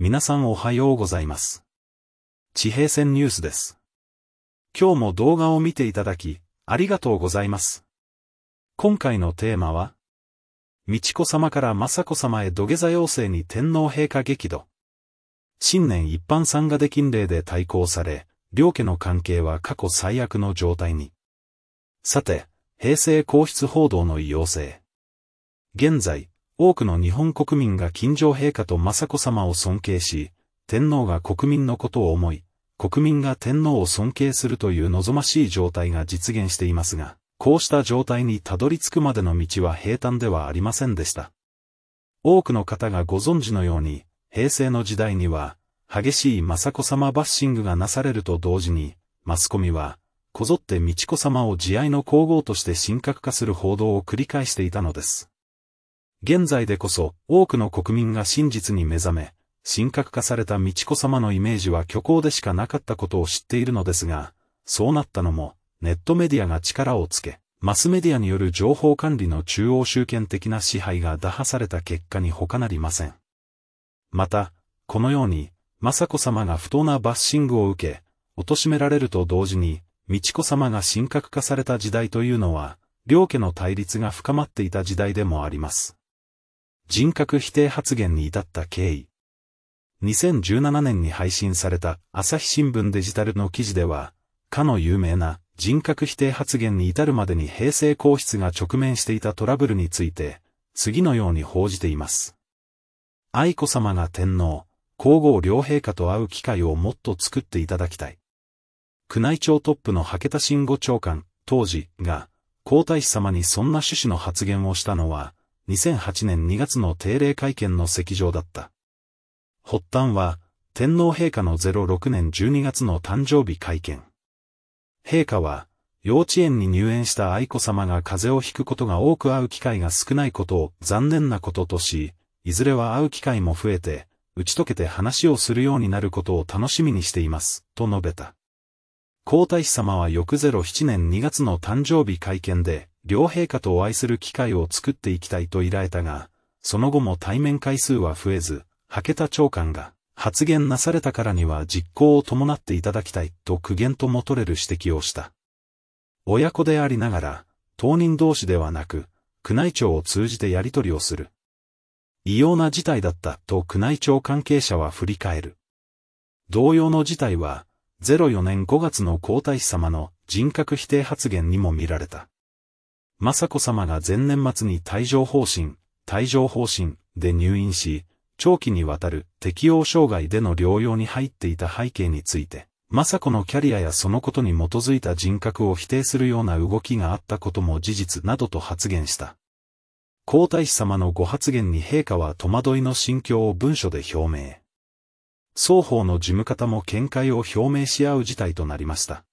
皆さんおはようございます。地平線ニュースです。今日も動画を見ていただき、ありがとうございます。今回のテーマは、美智子様から雅子様へ土下座要請に天皇陛下激怒。新年一般参賀で禁令で対抗され、両家の関係は過去最悪の状態に。さて、平成皇室報道の要請。現在、多くの日本国民が金城陛下と雅子様を尊敬し、天皇が国民のことを思い、国民が天皇を尊敬するという望ましい状態が実現していますが、こうした状態にたどり着くまでの道は平坦ではありませんでした。多くの方がご存知のように、平成の時代には、激しい雅子様バッシングがなされると同時に、マスコミは、こぞって美智子様を慈愛の皇后として神格化する報道を繰り返していたのです。現在でこそ多くの国民が真実に目覚め、神格化された美智子様のイメージは虚構でしかなかったことを知っているのですが、そうなったのも、ネットメディアが力をつけ、マスメディアによる情報管理の中央集権的な支配が打破された結果に他なりません。また、このように、雅子様が不当なバッシングを受け、貶められると同時に、美智子様が神格化された時代というのは、両家の対立が深まっていた時代でもあります。人格否定発言に至った経緯。2017年に配信された朝日新聞デジタルの記事では、かの有名な人格否定発言に至るまでに平成皇室が直面していたトラブルについて、次のように報じています。愛子様が天皇、皇后両陛下と会う機会をもっと作っていただきたい。宮内庁トップのケ田慎吾長官、当時、が、皇太子様にそんな趣旨の発言をしたのは、2008年2月の定例会見の席上だった。発端は、天皇陛下の06年12月の誕生日会見。陛下は、幼稚園に入園した愛子さまが風邪をひくことが多く会う機会が少ないことを残念なこととし、いずれは会う機会も増えて、打ち解けて話をするようになることを楽しみにしています、と述べた。皇太子様は翌07年2月の誕生日会見で、両陛下とお会いする機会を作っていきたいと依頼たが、その後も対面回数は増えず、履田長官が、発言なされたからには実行を伴っていただきたいと苦言とも取れる指摘をした。親子でありながら、当人同士ではなく、宮内庁を通じてやり取りをする。異様な事態だったと宮内庁関係者は振り返る。同様の事態は、04年5月の皇太子様の人格否定発言にも見られた。雅子さまが前年末に帯状方針、帯状方針で入院し、長期にわたる適応障害での療養に入っていた背景について、雅子のキャリアやそのことに基づいた人格を否定するような動きがあったことも事実などと発言した。皇太子様のご発言に陛下は戸惑いの心境を文書で表明。双方の事務方も見解を表明し合う事態となりました。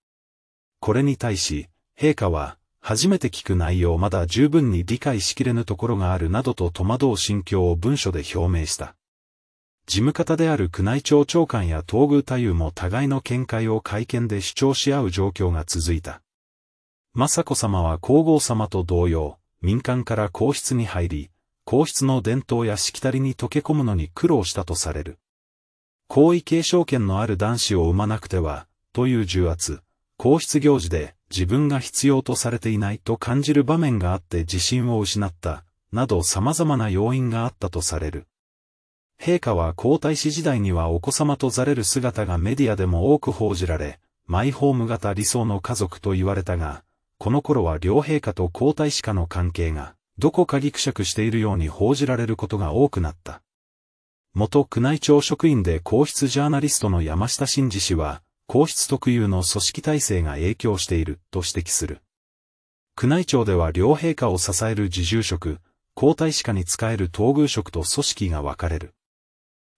これに対し、陛下は、初めて聞く内容まだ十分に理解しきれぬところがあるなどと戸惑う心境を文書で表明した。事務方である宮内庁長官や東宮太夫も互いの見解を会見で主張し合う状況が続いた。雅子様は皇后様と同様、民間から皇室に入り、皇室の伝統やしきたりに溶け込むのに苦労したとされる。皇位継承権のある男子を産まなくては、という重圧、皇室行事で、自分が必要とされていないと感じる場面があって自信を失った、など様々な要因があったとされる。陛下は皇太子時代にはお子様とざれる姿がメディアでも多く報じられ、マイホーム型理想の家族と言われたが、この頃は両陛下と皇太子家の関係が、どこかぎくしゃくしているように報じられることが多くなった。元宮内庁職員で皇室ジャーナリストの山下真司氏は、皇室特有の組織体制が影響していると指摘する。宮内庁では両陛下を支える自重職、皇太子下に仕える東宮職と組織が分かれる。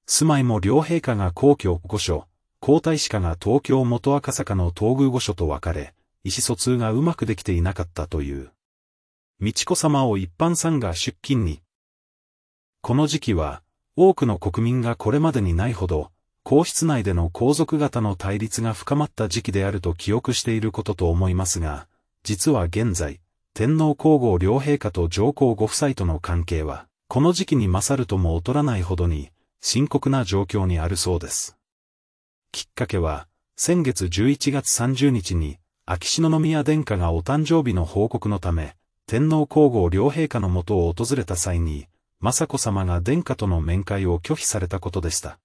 住まいも両陛下が皇居御所、皇太子下が東京元赤坂の東宮御所と分かれ、意思疎通がうまくできていなかったという。美智子様を一般参賀出勤に。この時期は、多くの国民がこれまでにないほど、皇室内での皇族方の対立が深まった時期であると記憶していることと思いますが、実は現在、天皇皇后両陛下と上皇ご夫妻との関係は、この時期に勝るとも劣らないほどに、深刻な状況にあるそうです。きっかけは、先月11月30日に、秋篠宮殿下がお誕生日の報告のため、天皇皇后両陛下のもとを訪れた際に、雅子さまが殿下との面会を拒否されたことでした。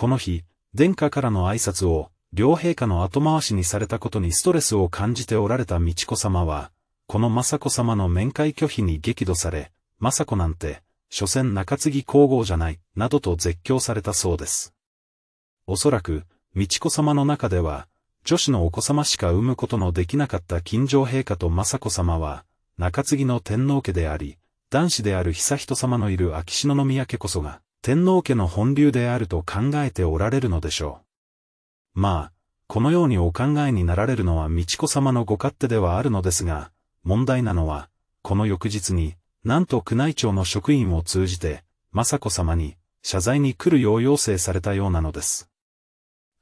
この日、殿下からの挨拶を、両陛下の後回しにされたことにストレスを感じておられた美智子様は、この雅子様の面会拒否に激怒され、雅子なんて、所詮中継ぎ皇后じゃない、などと絶叫されたそうです。おそらく、美智子様の中では、女子のお子様しか産むことのできなかった金城陛下と雅子様は、中継ぎの天皇家であり、男子である悠仁様のいる秋篠宮家こそが、天皇家の本流であると考えておられるのでしょう。まあ、このようにお考えになられるのは美智子様のご勝手ではあるのですが、問題なのは、この翌日に、なんと宮内庁の職員を通じて、雅子様に、謝罪に来るよう要請されたようなのです。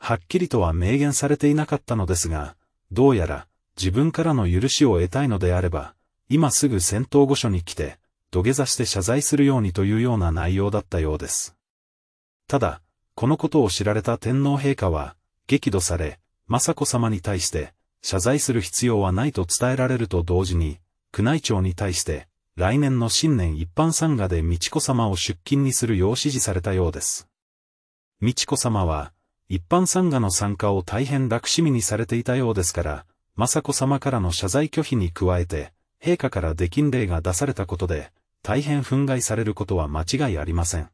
はっきりとは明言されていなかったのですが、どうやら、自分からの許しを得たいのであれば、今すぐ戦闘御所に来て、土下座して謝罪するようにというような内容だったようです。ただ、このことを知られた天皇陛下は、激怒され、雅子様に対して、謝罪する必要はないと伝えられると同時に、宮内庁に対して、来年の新年一般参賀で美智子様を出勤にするよう指示されたようです。美智子様は、一般参賀の参加を大変楽しみにされていたようですから、雅子様からの謝罪拒否に加えて、陛下から出禁令が出されたことで、大変憤慨されることは間違いありません。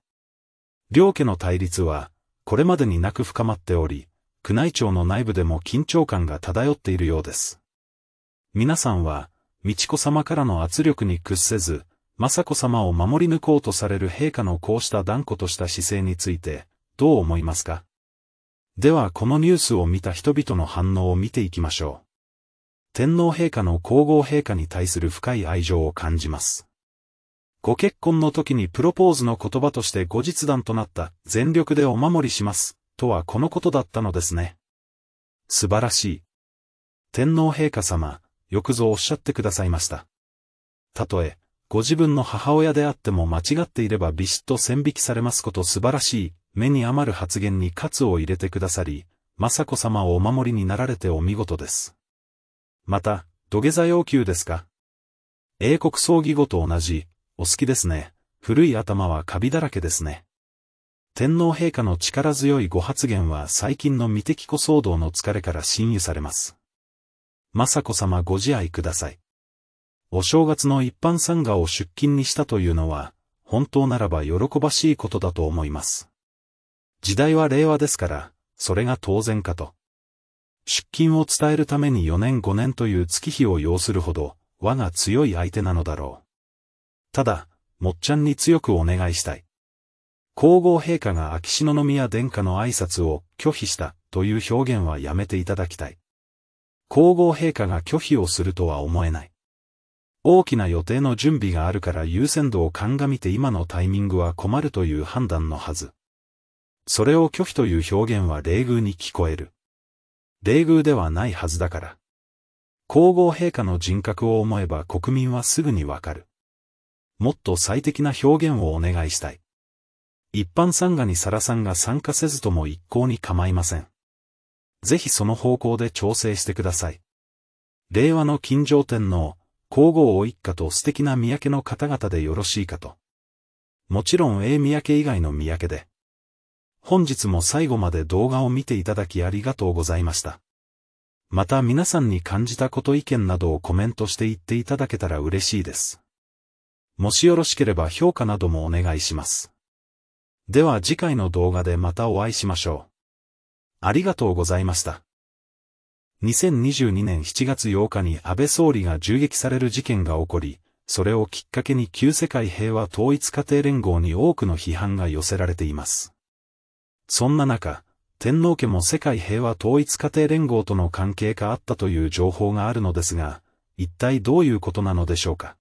両家の対立は、これまでになく深まっており、宮内庁の内部でも緊張感が漂っているようです。皆さんは、美智子さまからの圧力に屈せず、雅子さまを守り抜こうとされる陛下のこうした断固とした姿勢について、どう思いますかではこのニュースを見た人々の反応を見ていきましょう。天皇陛下の皇后陛下に対する深い愛情を感じます。ご結婚の時にプロポーズの言葉として後日談となった全力でお守りします、とはこのことだったのですね。素晴らしい。天皇陛下様、よくぞおっしゃってくださいました。たとえ、ご自分の母親であっても間違っていればビシッと線引きされますこと素晴らしい、目に余る発言に喝を入れてくださり、雅子様をお守りになられてお見事です。また、土下座要求ですか英国葬儀後と同じ、お好きですね。古い頭はカビだらけですね。天皇陛下の力強いご発言は最近の未的子騒動の疲れから親友されます。雅子様ご自愛ください。お正月の一般参賀を出勤にしたというのは、本当ならば喜ばしいことだと思います。時代は令和ですから、それが当然かと。出勤を伝えるために4年5年という月日を要するほど、我が強い相手なのだろう。ただ、もっちゃんに強くお願いしたい。皇后陛下が秋篠宮殿下の挨拶を拒否したという表現はやめていただきたい。皇后陛下が拒否をするとは思えない。大きな予定の準備があるから優先度を鑑みて今のタイミングは困るという判断のはず。それを拒否という表現は冷遇に聞こえる。冷遇ではないはずだから。皇后陛下の人格を思えば国民はすぐにわかる。もっと最適な表現をお願いしたい。一般参賀にサラさんが参加せずとも一向に構いません。ぜひその方向で調整してください。令和の金城天皇、皇后一家と素敵な三宅の方々でよろしいかと。もちろん A 三宅以外の三宅で。本日も最後まで動画を見ていただきありがとうございました。また皆さんに感じたこと意見などをコメントして言っていただけたら嬉しいです。もしよろしければ評価などもお願いします。では次回の動画でまたお会いしましょう。ありがとうございました。2022年7月8日に安倍総理が銃撃される事件が起こり、それをきっかけに旧世界平和統一家庭連合に多くの批判が寄せられています。そんな中、天皇家も世界平和統一家庭連合との関係があったという情報があるのですが、一体どういうことなのでしょうか。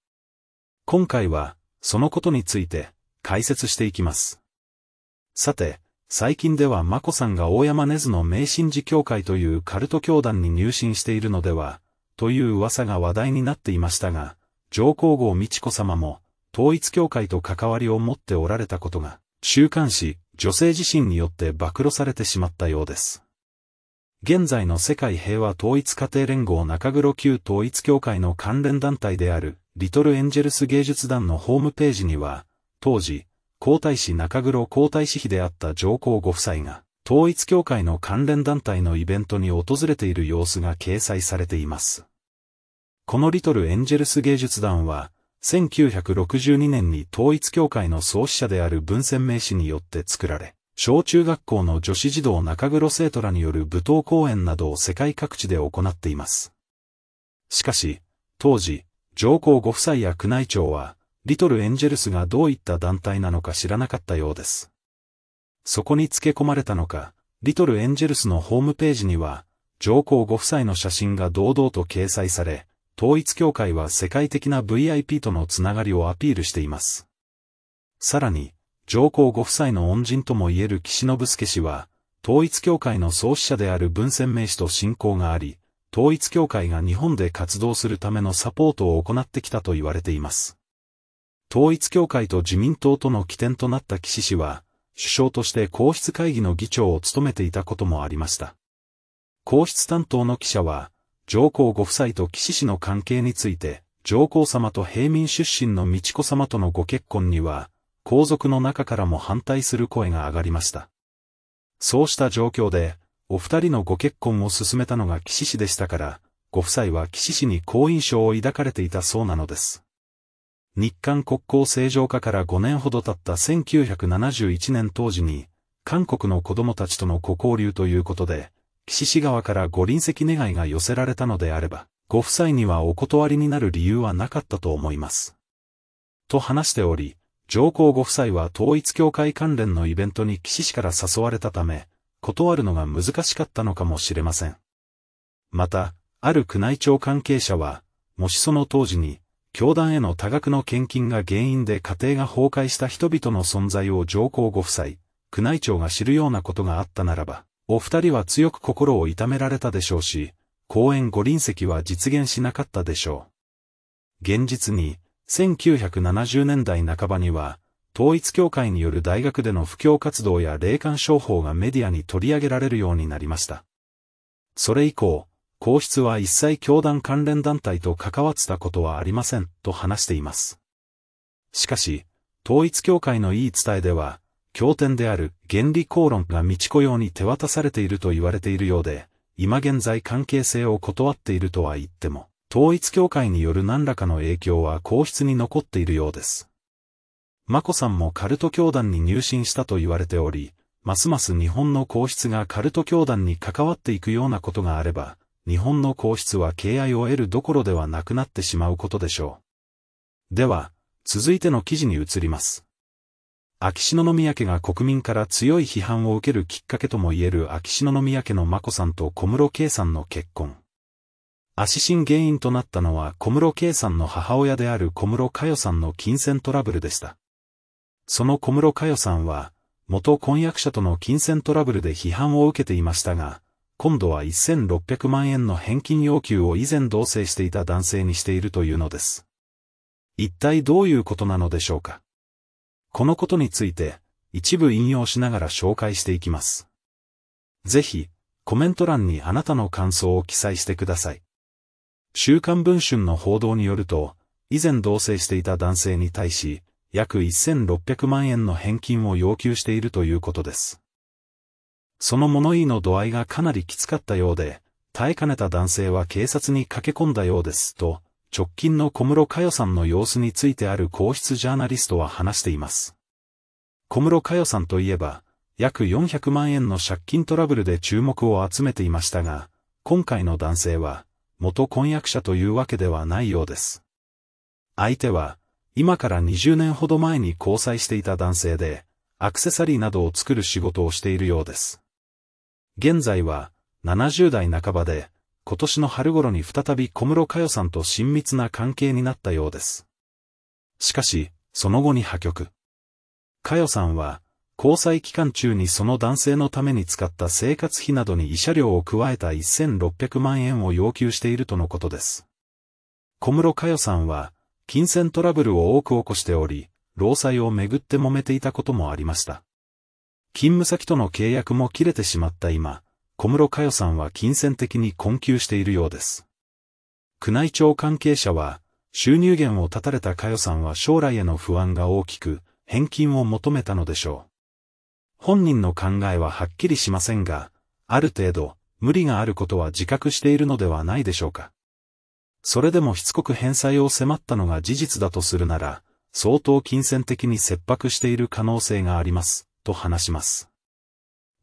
今回は、そのことについて、解説していきます。さて、最近では眞子さんが大山根津の名神寺教会というカルト教団に入信しているのでは、という噂が話題になっていましたが、上皇后美智子様も、統一教会と関わりを持っておられたことが、週刊誌、女性自身によって暴露されてしまったようです。現在の世界平和統一家庭連合中黒旧統一教会の関連団体である、リトルエンジェルス芸術団のホームページには、当時、皇太子中黒皇太子妃であった上皇ご夫妻が、統一教会の関連団体のイベントに訪れている様子が掲載されています。このリトルエンジェルス芸術団は、1962年に統一教会の創始者である文鮮明氏によって作られ、小中学校の女子児童中黒生徒らによる舞踏公演などを世界各地で行っています。しかし、当時、上皇ご夫妻や宮内庁は、リトルエンジェルスがどういった団体なのか知らなかったようです。そこに付け込まれたのか、リトルエンジェルスのホームページには、上皇ご夫妻の写真が堂々と掲載され、統一協会は世界的な VIP とのつながりをアピールしています。さらに、上皇ご夫妻の恩人とも言える岸信介氏は、統一協会の創始者である文鮮明氏と親交があり、統一教会が日本で活動するためのサポートを行ってきたと言われています。統一教会と自民党との起点となった岸氏は、首相として皇室会議の議長を務めていたこともありました。皇室担当の記者は、上皇ご夫妻と岸氏の関係について、上皇様と平民出身の美智子様とのご結婚には、皇族の中からも反対する声が上がりました。そうした状況で、お二人のご結婚を進めたのが岸氏でしたから、ご夫妻は岸氏に好印象を抱かれていたそうなのです。日韓国交正常化から5年ほど経った1971年当時に、韓国の子供たちとのご交流ということで、岸氏側からご臨席願いが寄せられたのであれば、ご夫妻にはお断りになる理由はなかったと思います。と話しており、上皇ご夫妻は統一教会関連のイベントに岸氏から誘われたため、断るのが難しかったのかもしれません。また、ある宮内庁関係者は、もしその当時に、教団への多額の献金が原因で家庭が崩壊した人々の存在を上皇ご夫妻、宮内庁が知るようなことがあったならば、お二人は強く心を痛められたでしょうし、公園五輪席は実現しなかったでしょう。現実に、1970年代半ばには、統一教会による大学での布教活動や霊感商法がメディアに取り上げられるようになりました。それ以降、皇室は一切教団関連団体と関わってたことはありません、と話しています。しかし、統一教会の言い伝えでは、経典である原理公論が道子用に手渡されていると言われているようで、今現在関係性を断っているとは言っても、統一教会による何らかの影響は皇室に残っているようです。マ子さんもカルト教団に入信したと言われており、ますます日本の皇室がカルト教団に関わっていくようなことがあれば、日本の皇室は敬愛を得るどころではなくなってしまうことでしょう。では、続いての記事に移ります。秋篠宮家が国民から強い批判を受けるきっかけとも言える秋篠宮家の真子さんと小室圭さんの結婚。足心原因となったのは小室圭さんの母親である小室佳代さんの金銭トラブルでした。その小室佳代さんは、元婚約者との金銭トラブルで批判を受けていましたが、今度は1600万円の返金要求を以前同棲していた男性にしているというのです。一体どういうことなのでしょうかこのことについて、一部引用しながら紹介していきます。ぜひ、コメント欄にあなたの感想を記載してください。週刊文春の報道によると、以前同棲していた男性に対し、約1600万円の返金を要求しているということです。その物言いの度合いがかなりきつかったようで、耐えかねた男性は警察に駆け込んだようですと、直近の小室佳代さんの様子についてある皇室ジャーナリストは話しています。小室佳代さんといえば、約400万円の借金トラブルで注目を集めていましたが、今回の男性は、元婚約者というわけではないようです。相手は、今から20年ほど前に交際していた男性で、アクセサリーなどを作る仕事をしているようです。現在は、70代半ばで、今年の春頃に再び小室佳代さんと親密な関係になったようです。しかし、その後に破局。佳代さんは、交際期間中にその男性のために使った生活費などに慰謝料を加えた1600万円を要求しているとのことです。小室佳代さんは、金銭トラブルを多く起こしており、労災をめぐって揉めていたこともありました。勤務先との契約も切れてしまった今、小室佳代さんは金銭的に困窮しているようです。宮内庁関係者は、収入源を断たれた佳代さんは将来への不安が大きく、返金を求めたのでしょう。本人の考えははっきりしませんが、ある程度、無理があることは自覚しているのではないでしょうか。それでもしつこく返済を迫ったのが事実だとするなら、相当金銭的に切迫している可能性があります、と話します。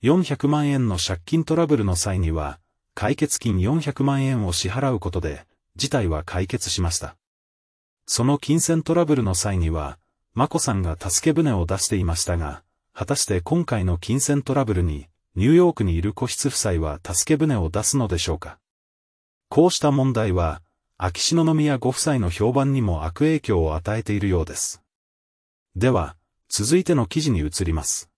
400万円の借金トラブルの際には、解決金400万円を支払うことで、事態は解決しました。その金銭トラブルの際には、マ子さんが助け舟を出していましたが、果たして今回の金銭トラブルに、ニューヨークにいる個室夫妻は助け舟を出すのでしょうか。こうした問題は、秋篠宮ご夫妻の評判にも悪影響を与えているようです。では、続いての記事に移ります。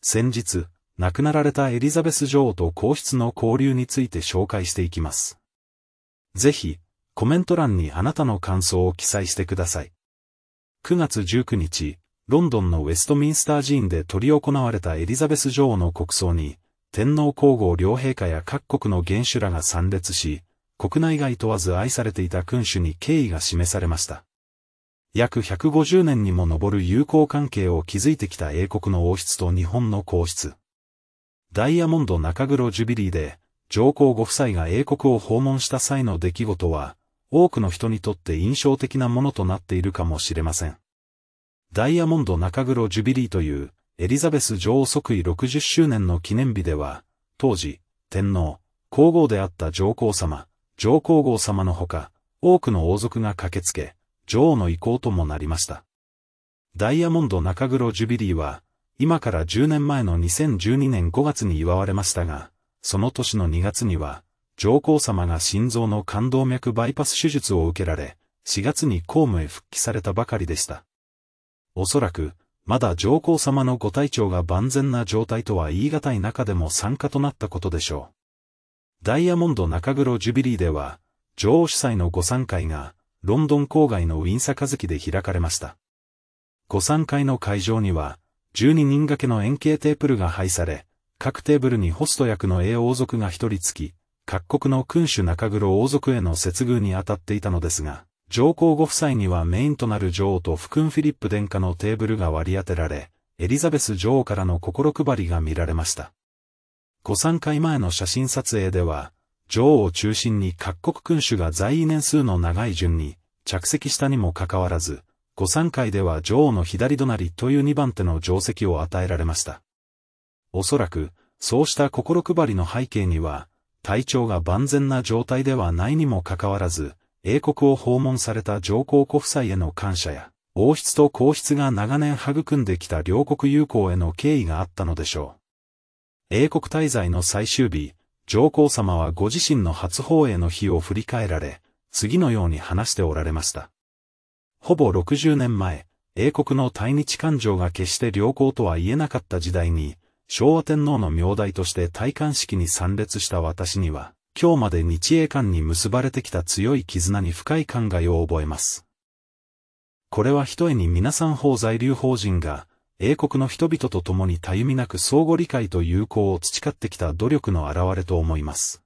先日、亡くなられたエリザベス女王と皇室の交流について紹介していきます。ぜひ、コメント欄にあなたの感想を記載してください。9月19日、ロンドンのウェストミンスター寺院で執り行われたエリザベス女王の国葬に、天皇皇后両陛下や各国の元首らが参列し、国内外問わず愛されていた君主に敬意が示されました。約150年にも上る友好関係を築いてきた英国の王室と日本の皇室。ダイヤモンド中黒ジュビリーで、上皇ご夫妻が英国を訪問した際の出来事は、多くの人にとって印象的なものとなっているかもしれません。ダイヤモンド中黒ジュビリーという、エリザベス女王即位60周年の記念日では、当時、天皇、皇后であった上皇様、上皇后様のほか、多くの王族が駆けつけ、女王の意向ともなりました。ダイヤモンド中黒ジュビリーは、今から10年前の2012年5月に祝われましたが、その年の2月には、上皇様が心臓の冠動脈バイパス手術を受けられ、4月に公務へ復帰されたばかりでした。おそらく、まだ上皇様のご体調が万全な状態とは言い難い中でも参加となったことでしょう。ダイヤモンド中黒ジュビリーでは、女王主催の御参会が、ロンドン郊外のウィンサカズキで開かれました。御参会の会場には、12人掛けの円形テーブルが配され、各テーブルにホスト役の英王族が一人つき、各国の君主中黒王族への接遇に当たっていたのですが、上皇ご夫妻にはメインとなる女王と福君フィリップ殿下のテーブルが割り当てられ、エリザベス女王からの心配りが見られました。午参会前の写真撮影では、女王を中心に各国君主が在位年数の長い順に着席したにもかかわらず、午参会では女王の左隣という2番手の定石を与えられました。おそらく、そうした心配りの背景には、体調が万全な状態ではないにもかかわらず、英国を訪問された上皇ご夫妻への感謝や、王室と皇室が長年育んできた両国友好への敬意があったのでしょう。英国滞在の最終日、上皇様はご自身の初放映の日を振り返られ、次のように話しておられました。ほぼ60年前、英国の対日感情が決して良好とは言えなかった時代に、昭和天皇の名代として戴冠式に参列した私には、今日まで日英間に結ばれてきた強い絆に深い感慨を覚えます。これは一重に皆さん法在留法人が、英国の人々と共にたゆみなく相互理解と友好を培ってきた努力の表れと思います。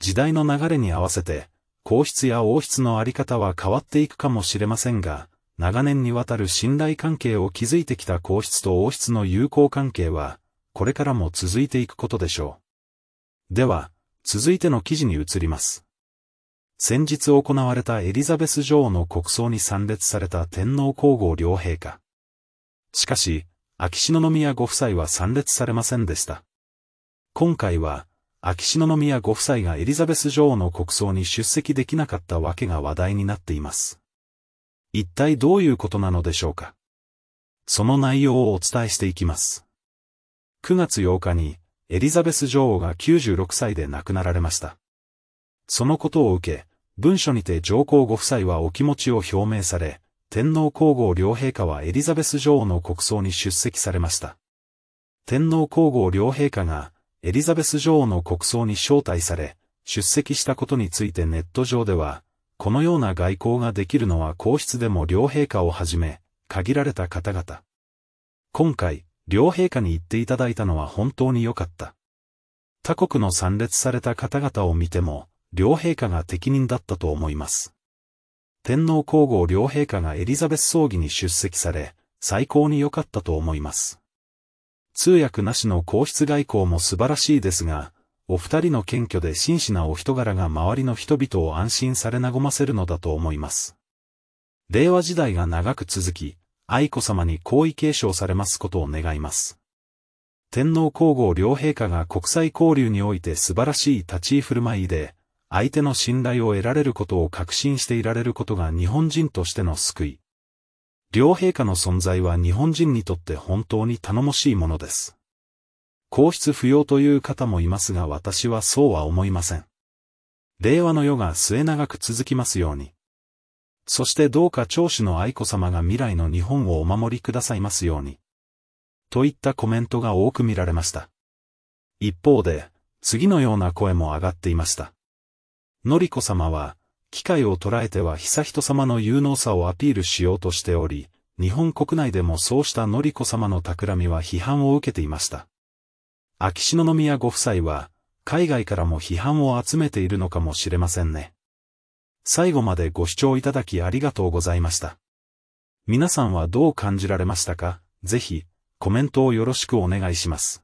時代の流れに合わせて、皇室や王室のあり方は変わっていくかもしれませんが、長年にわたる信頼関係を築いてきた皇室と王室の友好関係は、これからも続いていくことでしょう。では、続いての記事に移ります。先日行われたエリザベス女王の国葬に参列された天皇皇后両陛下。しかし、秋篠宮ご夫妻は参列されませんでした。今回は、秋篠宮ご夫妻がエリザベス女王の国葬に出席できなかったわけが話題になっています。一体どういうことなのでしょうかその内容をお伝えしていきます。9月8日に、エリザベス女王が96歳で亡くなられました。そのことを受け、文書にて上皇ご夫妻はお気持ちを表明され、天皇皇后両陛下はエリザベス女王の国葬に出席されました。天皇皇后両陛下が、エリザベス女王の国葬に招待され、出席したことについてネット上では、このような外交ができるのは皇室でも両陛下をはじめ、限られた方々。今回、両陛下に言っていただいたのは本当に良かった。他国の参列された方々を見ても、両陛下が適任だったと思います。天皇皇后両陛下がエリザベス葬儀に出席され、最高に良かったと思います。通訳なしの皇室外交も素晴らしいですが、お二人の謙虚で真摯なお人柄が周りの人々を安心され和ませるのだと思います。令和時代が長く続き、愛子様に皇位継承されますことを願います。天皇皇后両陛下が国際交流において素晴らしい立ち居振る舞いで、相手の信頼を得られることを確信していられることが日本人としての救い。両陛下の存在は日本人にとって本当に頼もしいものです。皇室不要という方もいますが私はそうは思いません。令和の世が末長く続きますように。そしてどうか長子の愛子様が未来の日本をお守りくださいますように。といったコメントが多く見られました。一方で、次のような声も上がっていました。のりこ様は、機会を捉えては悠仁様の有能さをアピールしようとしており、日本国内でもそうしたのりこ様の企みは批判を受けていました。秋篠宮ご夫妻は、海外からも批判を集めているのかもしれませんね。最後までご視聴いただきありがとうございました。皆さんはどう感じられましたかぜひ、コメントをよろしくお願いします。